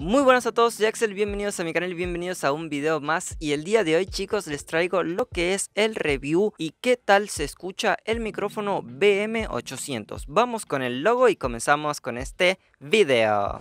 Muy buenas a todos, Jaxel. bienvenidos a mi canal y bienvenidos a un video más Y el día de hoy chicos les traigo lo que es el review y qué tal se escucha el micrófono BM800 Vamos con el logo y comenzamos con este video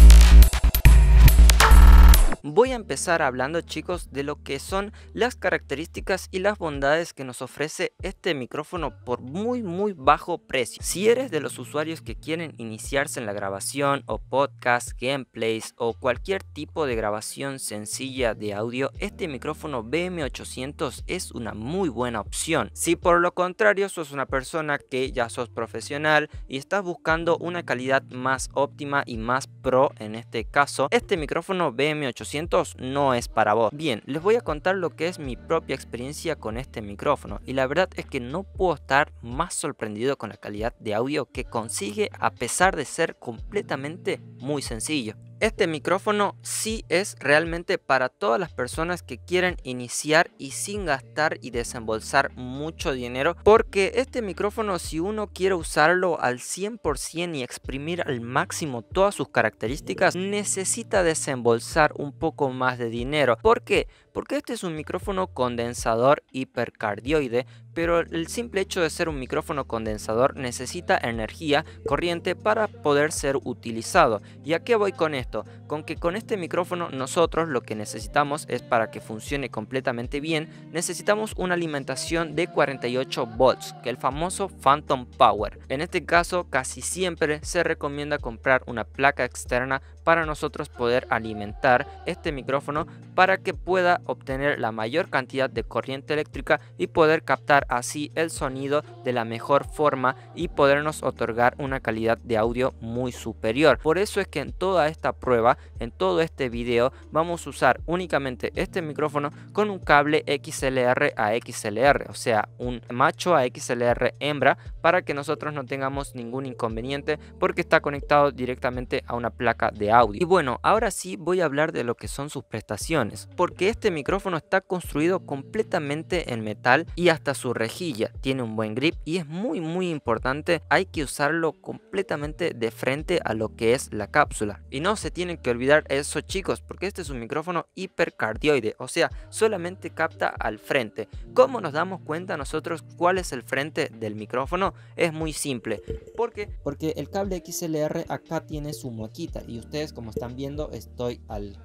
Voy a empezar hablando chicos de lo que son las características y las bondades que nos ofrece este micrófono por muy muy bajo precio. Si eres de los usuarios que quieren iniciarse en la grabación o podcast, gameplays o cualquier tipo de grabación sencilla de audio, este micrófono BM800 es una muy buena opción. Si por lo contrario sos una persona que ya sos profesional y estás buscando una calidad más óptima y más pro en este caso, este micrófono BM800 no es para vos. Bien, les voy a contar lo que es mi propia experiencia con este micrófono y la verdad es que no puedo estar más sorprendido con la calidad de audio que consigue a pesar de ser completamente muy sencillo. Este micrófono sí es realmente para todas las personas que quieren iniciar y sin gastar y desembolsar mucho dinero porque este micrófono si uno quiere usarlo al 100% y exprimir al máximo todas sus características necesita desembolsar un poco más de dinero. ¿Por qué? Porque este es un micrófono condensador hipercardioide pero el simple hecho de ser un micrófono condensador necesita energía corriente para poder ser utilizado. ¿Y a qué voy con esto? Con que con este micrófono nosotros lo que necesitamos es para que funcione completamente bien, necesitamos una alimentación de 48 volts, que el famoso Phantom Power. En este caso casi siempre se recomienda comprar una placa externa para nosotros poder alimentar este micrófono para que pueda obtener la mayor cantidad de corriente eléctrica y poder captar así el sonido de la mejor forma y podernos otorgar una calidad de audio muy superior. Por eso es que en toda esta prueba, en todo este video, vamos a usar únicamente este micrófono con un cable XLR a XLR, o sea, un macho a XLR hembra para que nosotros no tengamos ningún inconveniente porque está conectado directamente a una placa de audio y bueno, ahora sí voy a hablar de lo que son sus prestaciones, porque este micrófono está construido completamente en metal y hasta su rejilla tiene un buen grip y es muy muy importante, hay que usarlo completamente de frente a lo que es la cápsula. Y no se tienen que olvidar eso chicos, porque este es un micrófono hipercardioide, o sea, solamente capta al frente. ¿Cómo nos damos cuenta nosotros cuál es el frente del micrófono? Es muy simple. porque Porque el cable XLR acá tiene su moquita y ustedes como están viendo estoy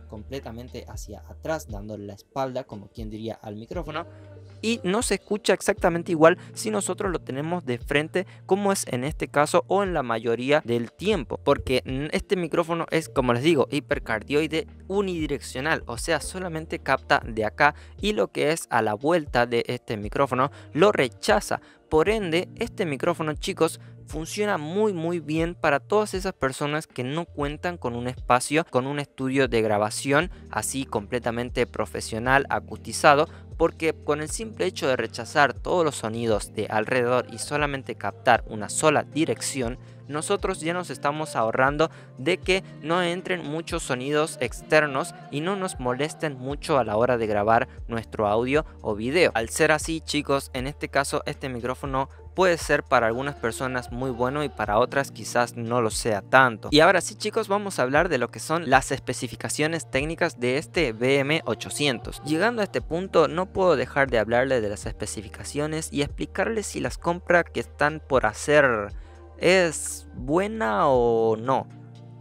completamente hacia atrás, dándole la espalda, como quien diría, al micrófono. Y no se escucha exactamente igual si nosotros lo tenemos de frente, como es en este caso o en la mayoría del tiempo. Porque este micrófono es, como les digo, hipercardioide unidireccional. O sea, solamente capta de acá y lo que es a la vuelta de este micrófono lo rechaza. Por ende, este micrófono, chicos, funciona muy muy bien para todas esas personas que no cuentan con un espacio, con un estudio de grabación así completamente profesional, acustizado, porque con el simple hecho de rechazar todos los sonidos de alrededor y solamente captar una sola dirección, nosotros ya nos estamos ahorrando de que no entren muchos sonidos externos y no nos molesten mucho a la hora de grabar nuestro audio o video. Al ser así chicos, en este caso este micrófono puede ser para algunas personas muy bueno y para otras quizás no lo sea tanto. Y ahora sí chicos vamos a hablar de lo que son las especificaciones técnicas de este BM800. Llegando a este punto no puedo dejar de hablarle de las especificaciones y explicarles si las compras que están por hacer es buena o no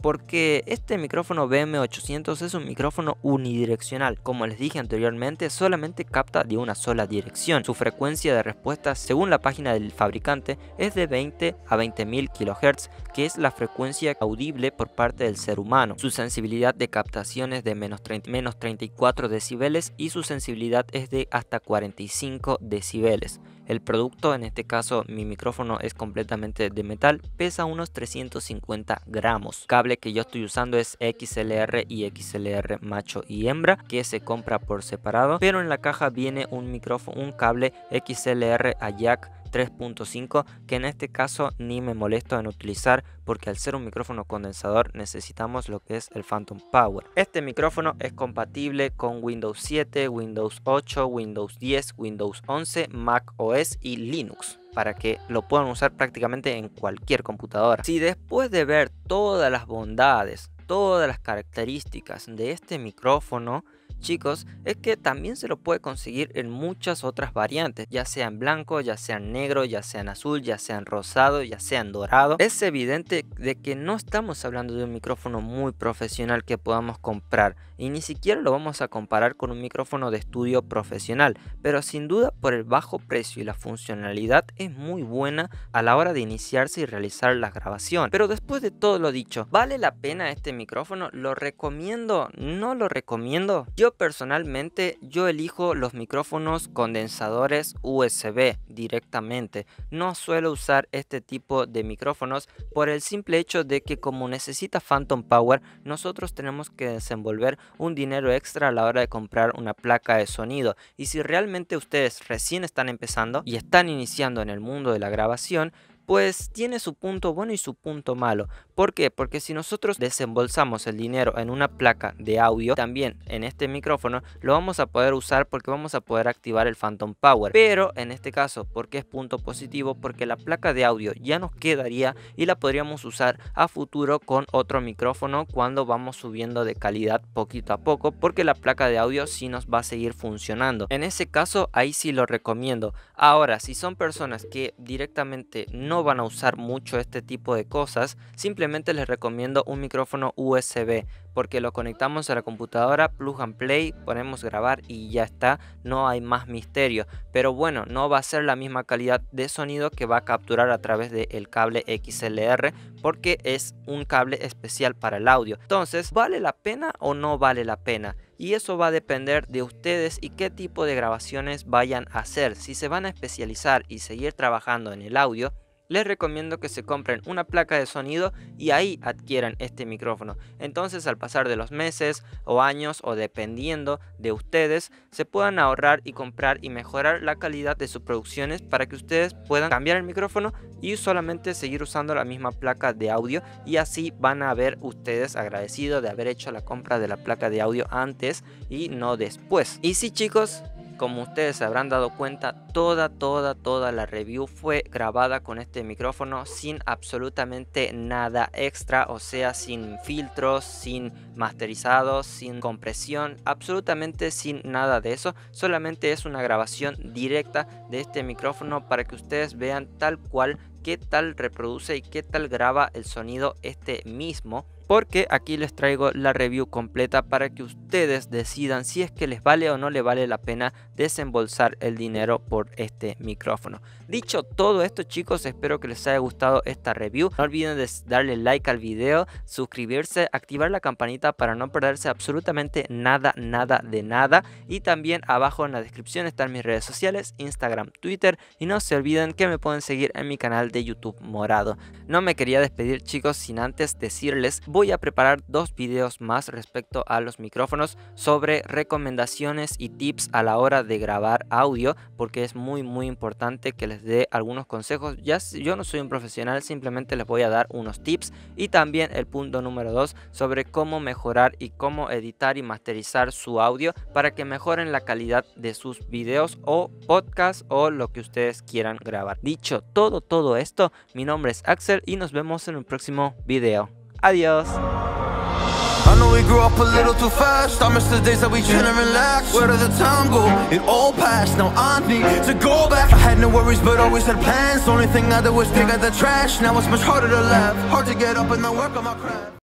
porque este micrófono BM800 es un micrófono unidireccional. Como les dije anteriormente, solamente capta de una sola dirección. Su frecuencia de respuesta, según la página del fabricante, es de 20 a 20.000 kHz, que es la frecuencia audible por parte del ser humano. Su sensibilidad de captación es de menos, 34 decibeles y su sensibilidad es de hasta 45 decibeles. El producto, en este caso mi micrófono es completamente de metal, pesa unos 350 gramos. Cable que yo estoy usando es XLR y XLR macho y hembra que se compra por separado pero en la caja viene un micrófono un cable XLR a jack 3.5 que en este caso ni me molesto en utilizar porque al ser un micrófono condensador necesitamos lo que es el Phantom Power. Este micrófono es compatible con Windows 7, Windows 8, Windows 10, Windows 11, Mac OS y Linux para que lo puedan usar prácticamente en cualquier computadora. Si después de ver todas las bondades, todas las características de este micrófono, chicos es que también se lo puede conseguir en muchas otras variantes, ya sea en blanco, ya sea en negro, ya sea en azul, ya sea en rosado, ya sea en dorado. Es evidente de que no estamos hablando de un micrófono muy profesional que podamos comprar y ni siquiera lo vamos a comparar con un micrófono de estudio profesional, pero sin duda por el bajo precio y la funcionalidad es muy buena a la hora de iniciarse y realizar la grabación. Pero después de todo lo dicho, ¿vale la pena este micrófono? ¿Lo recomiendo? ¿No lo recomiendo? Yo personalmente, yo elijo los micrófonos condensadores USB directamente. No suelo usar este tipo de micrófonos por el simple hecho de que como necesita Phantom Power, nosotros tenemos que desenvolver un dinero extra a la hora de comprar una placa de sonido. Y si realmente ustedes recién están empezando y están iniciando en el mundo de la grabación, pues tiene su punto bueno y su punto malo. ¿Por qué? Porque si nosotros desembolsamos el dinero en una placa de audio, también en este micrófono lo vamos a poder usar porque vamos a poder activar el Phantom Power. Pero en este caso, porque es punto positivo, porque la placa de audio ya nos quedaría y la podríamos usar a futuro con otro micrófono cuando vamos subiendo de calidad poquito a poco, porque la placa de audio sí nos va a seguir funcionando. En ese caso, ahí sí lo recomiendo. Ahora, si son personas que directamente no van a usar mucho este tipo de cosas, simplemente les recomiendo un micrófono USB porque lo conectamos a la computadora, plug and play, ponemos grabar y ya está, no hay más misterio. Pero bueno, no va a ser la misma calidad de sonido que va a capturar a través del cable XLR porque es un cable especial para el audio. Entonces, ¿vale la pena o no vale la pena? y eso va a depender de ustedes y qué tipo de grabaciones vayan a hacer. Si se van a especializar y seguir trabajando en el audio, les recomiendo que se compren una placa de sonido y ahí adquieran este micrófono. Entonces al pasar de los meses o años o dependiendo de ustedes, se puedan ahorrar y comprar y mejorar la calidad de sus producciones para que ustedes puedan cambiar el micrófono y solamente seguir usando la misma placa de audio y así van a ver ustedes agradecidos de haber hecho la compra de la placa de audio antes y no después. Y sí chicos, como ustedes se habrán dado cuenta, toda, toda, toda la review fue grabada con este micrófono sin absolutamente nada extra, o sea, sin filtros, sin masterizados, sin compresión, absolutamente sin nada de eso, solamente es una grabación directa de este micrófono para que ustedes vean tal cual qué tal reproduce y qué tal graba el sonido este mismo porque aquí les traigo la review completa para que ustedes ustedes decidan si es que les vale o no le vale la pena desembolsar el dinero por este micrófono. Dicho todo esto chicos, espero que les haya gustado esta review. No olviden darle like al video, suscribirse, activar la campanita para no perderse absolutamente nada, nada de nada. Y también abajo en la descripción están mis redes sociales, Instagram, Twitter. Y no se olviden que me pueden seguir en mi canal de YouTube morado. No me quería despedir chicos sin antes decirles, voy a preparar dos videos más respecto a los micrófonos sobre recomendaciones y tips a la hora de grabar audio porque es muy muy importante que les dé algunos consejos. Ya yo no soy un profesional, simplemente les voy a dar unos tips y también el punto número 2 sobre cómo mejorar y cómo editar y masterizar su audio para que mejoren la calidad de sus videos o podcast o lo que ustedes quieran grabar. Dicho todo todo esto, mi nombre es Axel y nos vemos en un próximo video. Adiós. I know we grew up a little too fast I miss the days that we chill and relax Where did the time go? It all passed Now I need to go back I had no worries but always had plans Only thing I did was pick out the trash Now it's much harder to laugh Hard to get up and then work on my craft